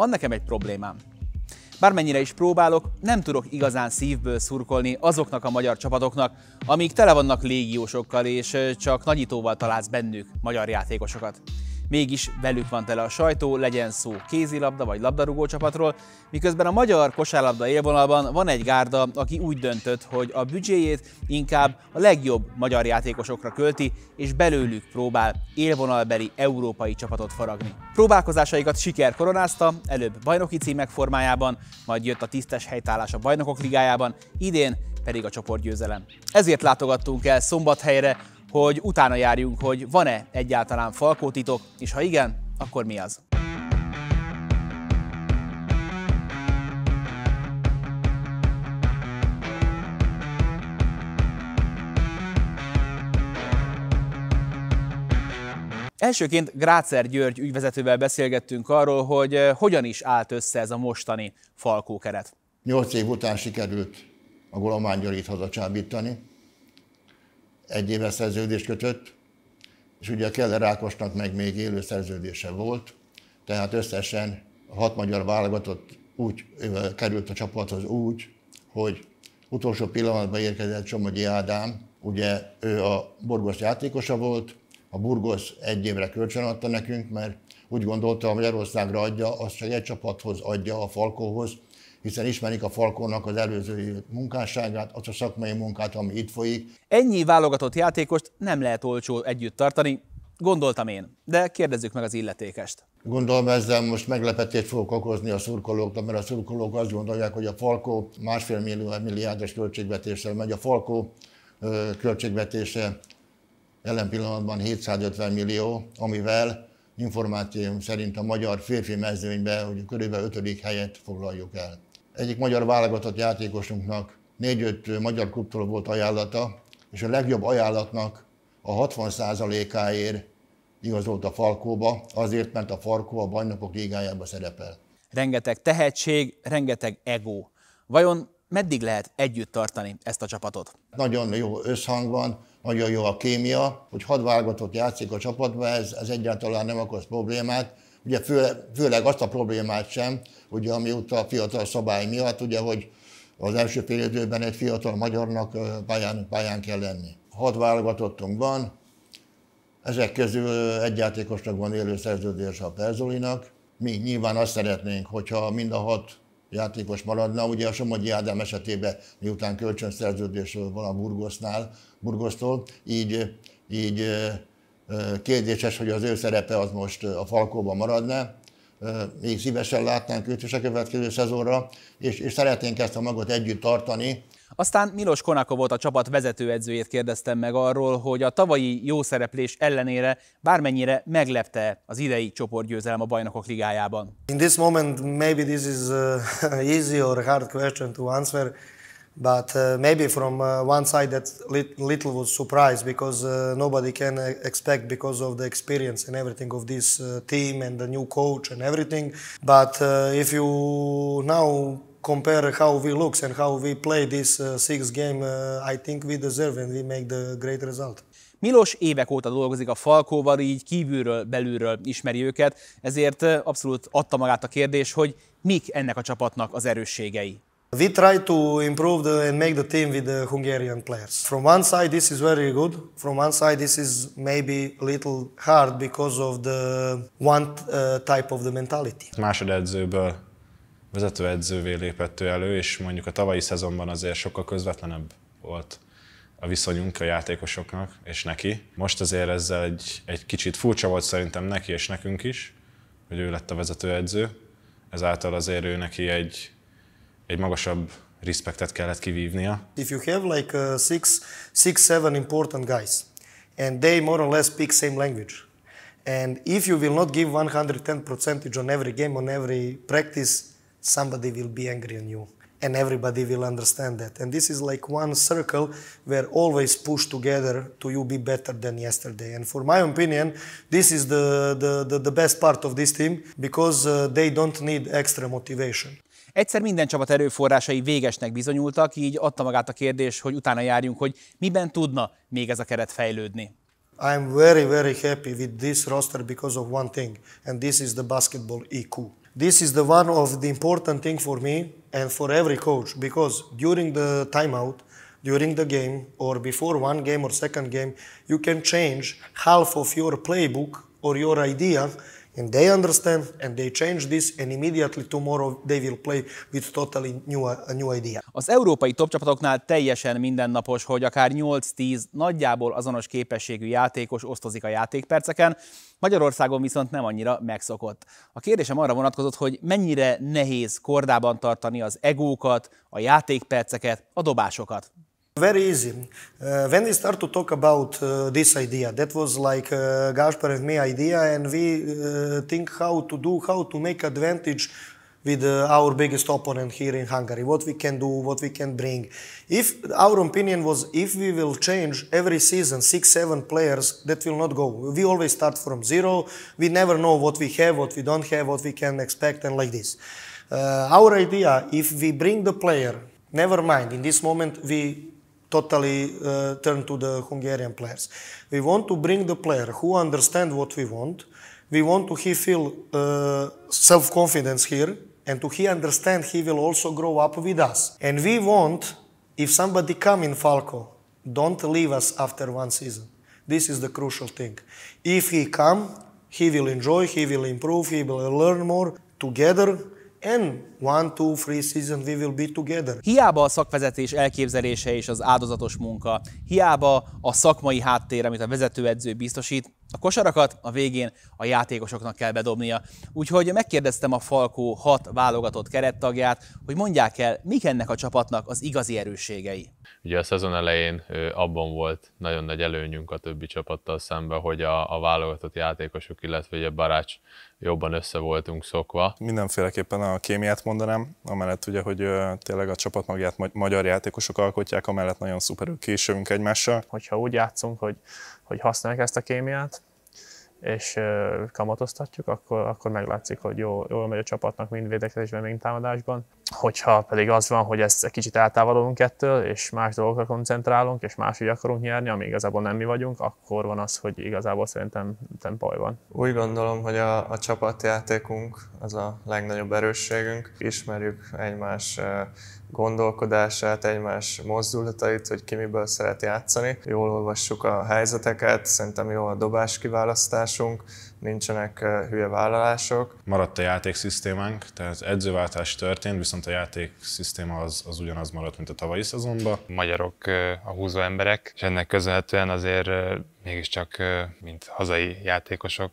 Van nekem egy problémám. Bármennyire is próbálok, nem tudok igazán szívből szurkolni azoknak a magyar csapatoknak, amik tele vannak légiósokkal, és csak nagyítóval találsz bennük magyar játékosokat mégis velük van tele a sajtó, legyen szó kézilabda vagy labdarúgó csapatról, miközben a magyar kosárlabda élvonalban van egy gárda, aki úgy döntött, hogy a büdzséjét inkább a legjobb magyar játékosokra költi, és belőlük próbál élvonalbeli európai csapatot faragni. Próbálkozásaikat siker koronázta, előbb bajnoki címek formájában, majd jött a tisztes helytállás a bajnokok ligájában, idén pedig a csoportgyőzelem. Ezért látogattunk el Szombathelyre, hogy utána járjunk, hogy van-e egyáltalán falkótitok, és ha igen, akkor mi az? Elsőként Grácer György ügyvezetővel beszélgettünk arról, hogy eh, hogyan is állt össze ez a mostani falkókeret. Nyolc év után sikerült a Golomán hazacsábítani, egy éves szerződést kötött, és ugye a Keller Ákosnak meg még élő szerződése volt, tehát összesen a hat magyar válogatott úgy került a csapathoz úgy, hogy utolsó pillanatban érkezett Csomagyi Ádám, ugye ő a Burgos játékosa volt, a Burgos egy évre adta nekünk, mert úgy gondolta, hogy Magyarországra adja, azt csak egy csapathoz adja, a Falkóhoz, hiszen ismerik a Falkonnak az előző munkásságát, az a szakmai munkát, ami itt folyik. Ennyi válogatott játékost nem lehet olcsó együtt tartani, gondoltam én, de kérdezzük meg az illetékest. Gondolom ezzel most meglepetést fogok okozni a szurkolóknak, mert a szurkolók azt gondolják, hogy a Falkó másfél millió milliárdos költségvetéssel megy. A Falkó költségvetése jelen pillanatban 750 millió, amivel információm szerint a magyar férfi mezőnyben hogy körülbelül ötödik helyet foglaljuk el egyik magyar válogatott játékosunknak négy-öt magyar klubtól volt ajánlata, és a legjobb ajánlatnak a 60%-áért igazolt a Falkóba, azért, mert a Falkó a bajnokok ligájában szerepel. Rengeteg tehetség, rengeteg ego. Vajon meddig lehet együtt tartani ezt a csapatot? Nagyon jó összhang van, nagyon jó a kémia, hogy hat válogatott játszik a csapatban, ez, ez egyáltalán nem okoz problémát. Ugye fő, főleg azt a problémát sem, ugye amióta a fiatal szabály miatt, ugye, hogy az első fél időben egy fiatal magyarnak pályán, pályán kell lenni. Hat válogatottunk van, ezek közül egy játékosnak van élő szerződés a Perzolinak. Mi nyilván azt szeretnénk, hogyha mind a hat játékos maradna. Ugye a Somogyi Ádám esetében, miután kölcsönszerződésről van a Burgosznál, Burgosztól, így, így kérdéses, hogy az ő szerepe az most a Falkóban maradna. Még szívesen látnánk őt is a következő szezonra, és, és szeretnénk ezt a magot együtt tartani. Aztán Milos Konako volt a csapat vezetőedzőjét, kérdeztem meg arról, hogy a tavalyi jó szereplés ellenére bármennyire meglepte az idei csoportgyőzelem a Bajnokok Ligájában. In this moment maybe this is easy or hard question to answer. But uh, maybe from uh, one side that lit little was surprised because uh, nobody can uh, expect because of the experience and everything of this uh, team and the new coach and everything. But uh, if you now compare how we looks and how we play this six game, I think we deserve and we make the great result. Milos évek óta dolgozik a Falkóval, így kívülről, belülről ismeri őket, ezért abszolút adta magát a kérdés, hogy mik ennek a csapatnak az erősségei. We try to improve the, and make the team with the Hungarian players. From one side, this is very good. From one side, this is maybe a little hard because of the one uh, type of the mentality. Másodedzőből vezetőedzővé lépett ő elő, és mondjuk a tavalyi szezonban azért sokkal közvetlenebb volt a viszonyunk a játékosoknak és neki. Most azért ezzel egy, egy kicsit furcsa volt szerintem neki és nekünk is, hogy ő lett a vezetőedző. Ezáltal azért ő neki egy egy magasabb respektet kellett kivívnia. If you have like uh, six, six, seven important guys, and they more or less speak same language, and if you will not give 110% on every game, on every practice, somebody will be angry on you. And everybody will understand that. And this is like one circle where always push together to you be better than yesterday. And for my opinion, this is the, the, the, the best part of this team because uh, they don't need extra motivation. Egyszer minden csapat erőforrásai végesnek bizonyultak, így adta magát a kérdés, hogy utána járjunk, hogy miben tudna még ez a keret fejlődni. I'm very, very happy with this roster because of one thing, and this is the basketball EQ. This is the one of the important thing for me and for every coach because during the timeout, during the game or before one game or second game, you can change half of your playbook or your idea And they understand and they change this and immediately tomorrow they will play with totally new, a new idea. Az európai top csapatoknál teljesen mindennapos, hogy akár 8-10 nagyjából azonos képességű játékos osztozik a játékperceken, Magyarországon viszont nem annyira megszokott. A kérdésem arra vonatkozott, hogy mennyire nehéz kordában tartani az egókat, a játékperceket, a dobásokat. Very easy. Uh, when we start to talk about uh, this idea, that was like uh, Gaspar and me idea, and we uh, think how to do, how to make advantage with uh, our biggest opponent here in Hungary, what we can do, what we can bring. If our opinion was if we will change every season six, seven players, that will not go. We always start from zero. We never know what we have, what we don't have, what we can expect, and like this. Uh, our idea, if we bring the player, never mind, in this moment we totally uh, turn to the Hungarian players. We want to bring the player who understand what we want. We want to he feel uh, self-confidence here and to he understand he will also grow up with us. And we want, if somebody come in Falco, don't leave us after one season. This is the crucial thing. If he come, he will enjoy, he will improve, he will learn more together and one, two, three season we will be together. Hiába a szakvezetés elképzelése és az áldozatos munka, hiába a szakmai háttér, amit a vezetőedző biztosít, a kosarakat a végén a játékosoknak kell bedobnia. Úgyhogy megkérdeztem a Falkó hat válogatott kerettagját, hogy mondják el, mik ennek a csapatnak az igazi erősségei. Ugye a szezon elején abban volt nagyon nagy előnyünk a többi csapattal szemben, hogy a, a válogatott játékosok, illetve ugye Barács jobban össze voltunk szokva. Mindenféleképpen a kémiát mondanám, amellett ugye, hogy tényleg a csapat magját magyar játékosok alkotják, amellett nagyon szuperül későnk egymással. Hogyha úgy játszunk, hogy hogy használják ezt a kémiát, és kamatoztatjuk, akkor, akkor meglátszik, hogy jó, jól megy a csapatnak mind védekezésben, mind támadásban. Hogyha pedig az van, hogy ezt egy kicsit eltávolodunk ettől, és más dolgokra koncentrálunk, és így akarunk nyerni, ami igazából nem mi vagyunk, akkor van az, hogy igazából szerintem, szerintem baj van. Úgy gondolom, hogy a, a csapatjátékunk az a legnagyobb erősségünk. Ismerjük egymás eh, gondolkodását, egymás mozdulatait, hogy ki miből szeret játszani. Jól olvassuk a helyzeteket, szerintem jó a dobás kiválasztásunk, nincsenek hülye vállalások. Maradt a játékszisztémánk, tehát edzőváltás történt, viszont a játékszisztéma az, az ugyanaz maradt, mint a tavalyi szezonban. Magyarok a húzó emberek, és ennek köszönhetően azért mégiscsak, mint hazai játékosok,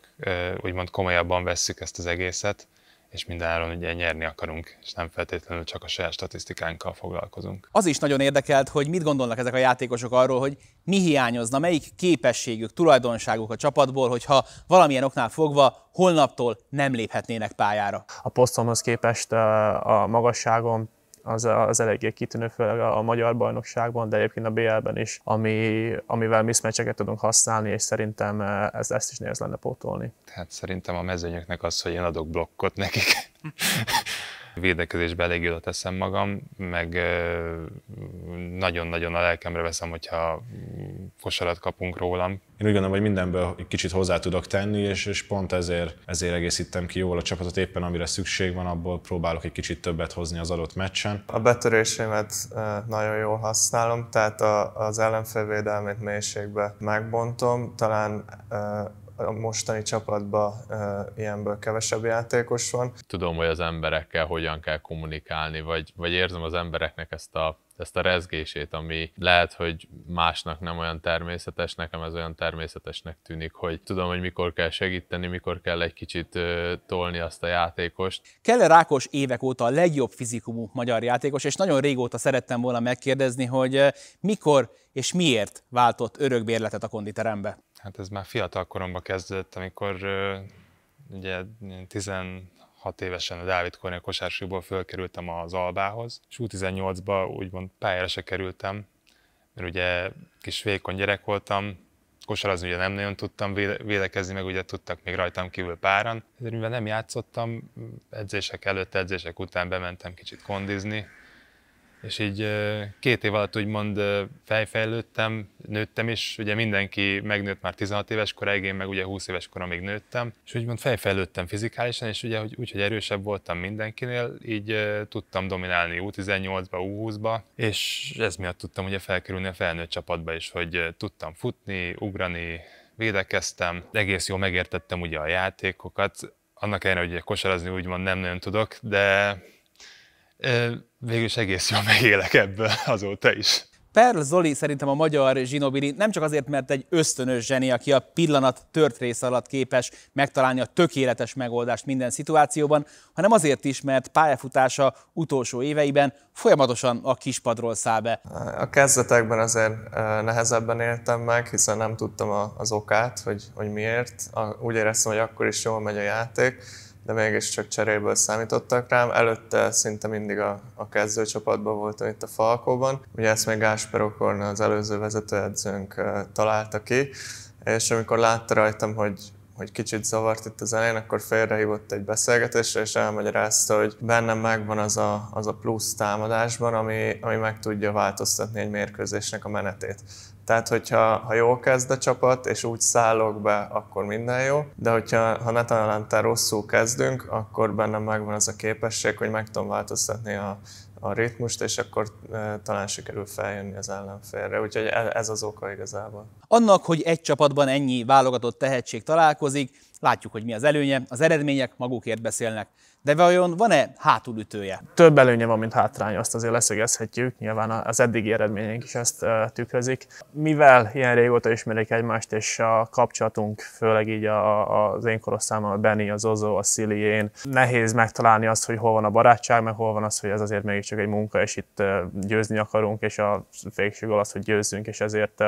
úgymond komolyabban vesszük ezt az egészet és mindenáron ugye nyerni akarunk, és nem feltétlenül csak a saját statisztikánkkal foglalkozunk. Az is nagyon érdekelt, hogy mit gondolnak ezek a játékosok arról, hogy mi hiányozna, melyik képességük, tulajdonságuk a csapatból, hogyha valamilyen oknál fogva holnaptól nem léphetnének pályára. A posztomhoz képest eh, a magasságom az, az eléggé kitűnő, főleg a, a magyar bajnokságban, de egyébként a BL-ben is, ami, amivel miszmecseket tudunk használni, és szerintem e, ez, ezt is nehéz lenne pótolni. Tehát szerintem a mezőnyöknek az, hogy én adok blokkot nekik. védekezésbe elég jól teszem magam, meg e, nagyon-nagyon a lelkemre veszem, hogyha kosarat kapunk rólam. Én úgy gondolom, hogy mindenből egy kicsit hozzá tudok tenni, és, és pont ezért, ezért egészítem ki jól a csapatot, éppen amire szükség van, abból próbálok egy kicsit többet hozni az adott meccsen. A betörésémet nagyon jól használom, tehát az ellenfelvédelmét mélységbe megbontom, talán a mostani csapatban ilyenből kevesebb játékos van. Tudom, hogy az emberekkel hogyan kell kommunikálni, vagy, vagy érzem az embereknek ezt a ezt a rezgését, ami lehet, hogy másnak nem olyan természetes, nekem ez olyan természetesnek tűnik, hogy tudom, hogy mikor kell segíteni, mikor kell egy kicsit ö, tolni azt a játékost. Kelle Rákos évek óta a legjobb fizikumú magyar játékos, és nagyon régóta szerettem volna megkérdezni, hogy mikor és miért váltott örökbérletet a konditerembe. Hát ez már fiatal koromban kezdődött, amikor ugye 16 évesen a Dávid Kornél kosársúból fölkerültem az Albához, és 18 ba úgymond pályára se kerültem, mert ugye kis vékony gyerek voltam, kosarazni ugye nem nagyon tudtam védekezni, meg ugye tudtak még rajtam kívül páran. Ezért mivel nem játszottam, edzések előtt, edzések után bementem kicsit kondizni, és így két év alatt úgymond fejfejlődtem, nőttem is, ugye mindenki megnőtt már 16 éves koráig, én meg ugye 20 éves koromig nőttem, és úgymond fejfejlődtem fizikálisan, és ugye úgy, hogy erősebb voltam mindenkinél, így tudtam dominálni U18-ba, U20-ba, és ez miatt tudtam ugye felkerülni a felnőtt csapatba is, hogy tudtam futni, ugrani, védekeztem, egész jól megértettem ugye a játékokat, annak ellenére, hogy kosarazni úgymond nem nagyon tudok, de is egész jól megélek ebből azóta is. Perl Zoli szerintem a magyar zsinobili nem csak azért, mert egy ösztönös zseni, aki a pillanat tört része alatt képes megtalálni a tökéletes megoldást minden szituációban, hanem azért is, mert pályafutása utolsó éveiben folyamatosan a kispadról száll be. A kezdetekben azért nehezebben éltem meg, hiszen nem tudtam az okát, hogy, hogy miért. Úgy éreztem, hogy akkor is jól megy a játék, de mégis csak cseréből számítottak rám. Előtte szinte mindig a, a kezdőcsapatban voltam itt a Falkóban. Ugye ezt még Gásper Okorna, az előző vezetőedzőnk találta ki, és amikor látta rajtam, hogy hogy kicsit zavart itt az elején, akkor félrehívott egy beszélgetésre, és elmagyarázta, hogy bennem megvan az a, az a plusz támadásban, ami, ami meg tudja változtatni egy mérkőzésnek a menetét. Tehát, hogyha ha jól kezd a csapat, és úgy szállok be, akkor minden jó. De hogyha ha netalánta rosszul kezdünk, akkor bennem megvan az a képesség, hogy meg tudom változtatni a, a ritmust, és akkor e, talán sikerül feljönni az ellenfélre. Úgyhogy e, ez az oka igazából. Annak, hogy egy csapatban ennyi válogatott tehetség találkozik, látjuk, hogy mi az előnye, az eredmények magukért beszélnek. De vajon van-e hátulütője? Több előnye van, mint hátrány, azt azért leszögezhetjük, nyilván az eddigi eredmények is ezt tükrözik. Mivel ilyen régóta ismerik egymást, és a kapcsolatunk, főleg így a, az én korosztályommal, a Benny, az Ozo, a Szili, én, nehéz megtalálni azt, hogy hol van a barátság, meg hol van az, hogy ez azért mégiscsak egy munka, és itt győzni akarunk, és a végség az, hogy győzzünk, és ezért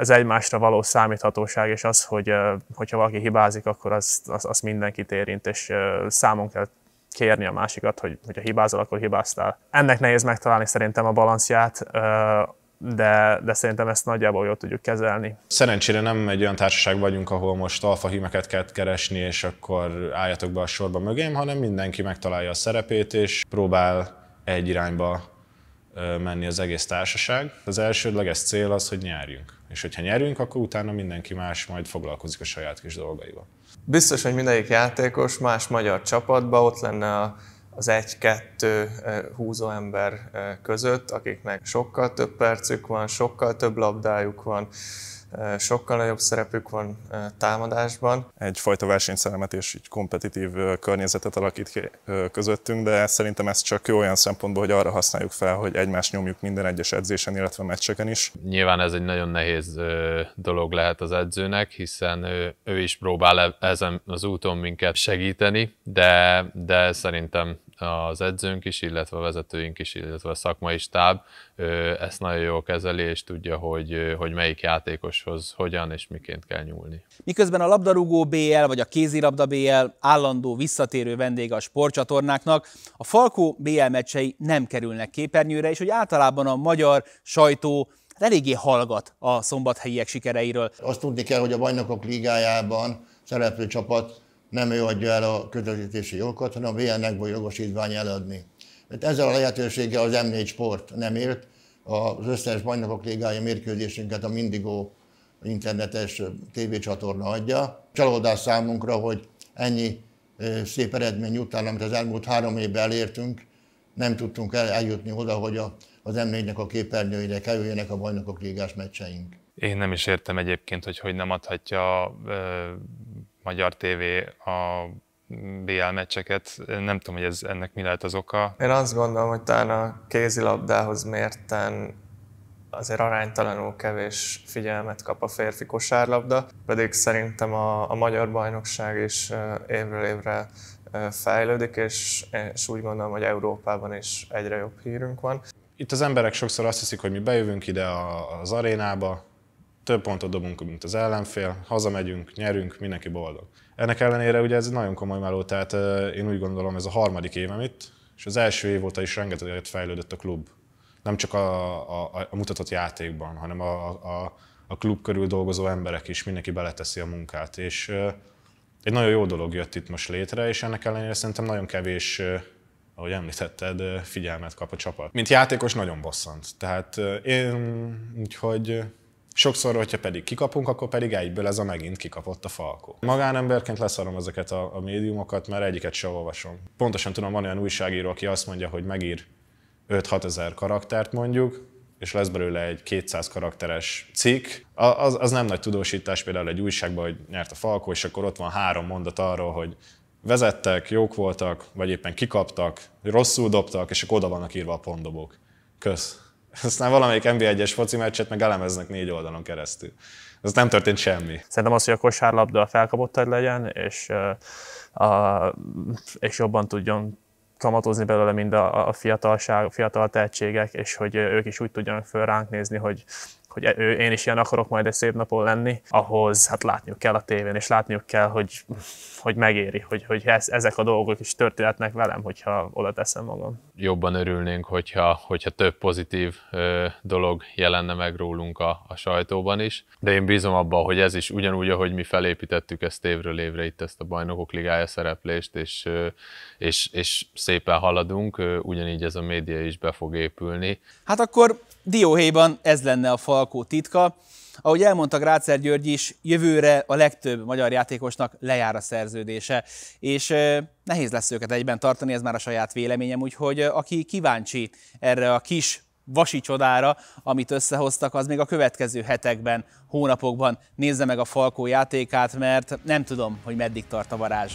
ez egymásra való számíthatóság, és az, hogy hogyha valaki hibázik, akkor az, az, az mindenkit érint, és számon kell kérni a másikat, hogy hogyha hibázol, akkor hibáztál. Ennek nehéz megtalálni szerintem a balanszját, de, de szerintem ezt nagyjából jól tudjuk kezelni. Szerencsére nem egy olyan társaság vagyunk, ahol most alfa hímeket kell keresni, és akkor álljatok be a sorba mögém, hanem mindenki megtalálja a szerepét, és próbál egy irányba menni az egész társaság. Az elsődleges cél az, hogy nyerjünk. És hogyha nyerünk, akkor utána mindenki más majd foglalkozik a saját kis dolgaival. Biztos, hogy mindegyik játékos más magyar csapatba ott lenne az egy-kettő húzó ember között, akiknek sokkal több percük van, sokkal több labdájuk van, sokkal nagyobb szerepük van támadásban. Egyfajta versenyszeremet és így kompetitív környezetet alakít ki közöttünk, de szerintem ez csak jó olyan szempontból, hogy arra használjuk fel, hogy egymást nyomjuk minden egyes edzésen, illetve meccseken is. Nyilván ez egy nagyon nehéz dolog lehet az edzőnek, hiszen ő, ő is próbál e-, ezen az úton minket segíteni, de, de szerintem az edzőnk is, illetve a vezetőink is, illetve a szakmai stáb ezt nagyon jól kezeli, és tudja, hogy, hogy melyik játékoshoz hogyan és miként kell nyúlni. Miközben a labdarúgó BL vagy a kézilabda BL állandó visszatérő vendége a sportcsatornáknak, a Falkó BL meccsei nem kerülnek képernyőre, és hogy általában a magyar sajtó eléggé hallgat a szombathelyiek sikereiről. Azt tudni kell, hogy a bajnokok ligájában szereplő csapat nem ő adja el a közvetítési jogokat, hanem vn volt jogosítvány eladni. Mert ezzel a lehetőséggel az M4 Sport nem élt, az összes bajnokok ligája mérkőzésünket a Mindigo internetes tévécsatorna adja. Csalódás számunkra, hogy ennyi szép eredmény után, amit az elmúlt három évben elértünk, nem tudtunk el, eljutni oda, hogy a, az m a képernyőire kerüljenek a bajnokok ligás meccseink. Én nem is értem egyébként, hogy hogy nem adhatja magyar tévé a BL meccseket. Nem tudom, hogy ez, ennek mi lehet az oka. Én azt gondolom, hogy talán a kézilabdához mérten azért aránytalanul kevés figyelmet kap a férfi kosárlabda, pedig szerintem a, a magyar bajnokság is évről évre fejlődik, és, és úgy gondolom, hogy Európában is egyre jobb hírünk van. Itt az emberek sokszor azt hiszik, hogy mi bejövünk ide az arénába, több pontot dobunk, mint az ellenfél, hazamegyünk, nyerünk, mindenki boldog. Ennek ellenére ugye ez nagyon komoly meló, tehát én úgy gondolom ez a harmadik évem itt, és az első év óta is rengeteget fejlődött a klub. Nem csak a, a, a mutatott játékban, hanem a, a, a klub körül dolgozó emberek is, mindenki beleteszi a munkát. És egy nagyon jó dolog jött itt most létre, és ennek ellenére szerintem nagyon kevés ahogy említetted, figyelmet kap a csapat. Mint játékos nagyon bosszant. Tehát én úgyhogy Sokszor, hogyha pedig kikapunk, akkor pedig egyből ez a megint kikapott a falkó. Magánemberként leszarom ezeket a, a médiumokat, mert egyiket se olvasom. Pontosan tudom, van olyan újságíró, aki azt mondja, hogy megír 5-6 ezer karaktert mondjuk, és lesz belőle egy 200 karakteres cikk, az, az nem nagy tudósítás például egy újságban, hogy nyert a Falkó, és akkor ott van három mondat arról, hogy vezettek, jók voltak, vagy éppen kikaptak, rosszul dobtak, és akkor oda vannak írva a pontdobók. Kösz. Aztán valamelyik nba 1 es foci meccset meg elemeznek négy oldalon keresztül. Ez nem történt semmi. Szerintem az, hogy a kosárlabda felkapott hogy legyen, és, a, és jobban tudjon kamatozni belőle mind a, a fiatalság, a fiatal tehetségek, és hogy ők is úgy tudjanak föl ránk nézni, hogy hogy e- ő, én is ilyen akarok majd egy szép napon lenni, ahhoz hát látniuk kell a tévén, és látniuk kell, hogy, hogy megéri, hogy, hogy ez, ezek a dolgok is történetnek velem, hogyha oda teszem magam. Jobban örülnénk, hogyha, hogyha több pozitív ö, dolog jelenne meg rólunk a, a sajtóban is, de én bízom abban, hogy ez is ugyanúgy, ahogy mi felépítettük ezt évről évre itt ezt a Bajnokok Ligája szereplést, és, ö, és, és szépen haladunk, ö, ugyanígy ez a média is be fog épülni. Hát akkor Dióhéjban ez lenne a Falkó titka. Ahogy elmondta Grácer György is, jövőre a legtöbb magyar játékosnak lejár a szerződése, és nehéz lesz őket egyben tartani, ez már a saját véleményem, úgyhogy aki kíváncsi erre a kis vasi csodára, amit összehoztak, az még a következő hetekben, hónapokban nézze meg a Falkó játékát, mert nem tudom, hogy meddig tart a varázs.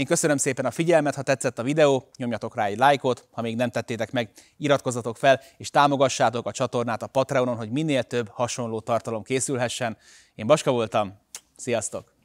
Én köszönöm szépen a figyelmet, ha tetszett a videó, nyomjatok rá egy lájkot, ha még nem tettétek meg, iratkozzatok fel, és támogassátok a csatornát a Patreonon, hogy minél több hasonló tartalom készülhessen. Én Baska voltam, sziasztok!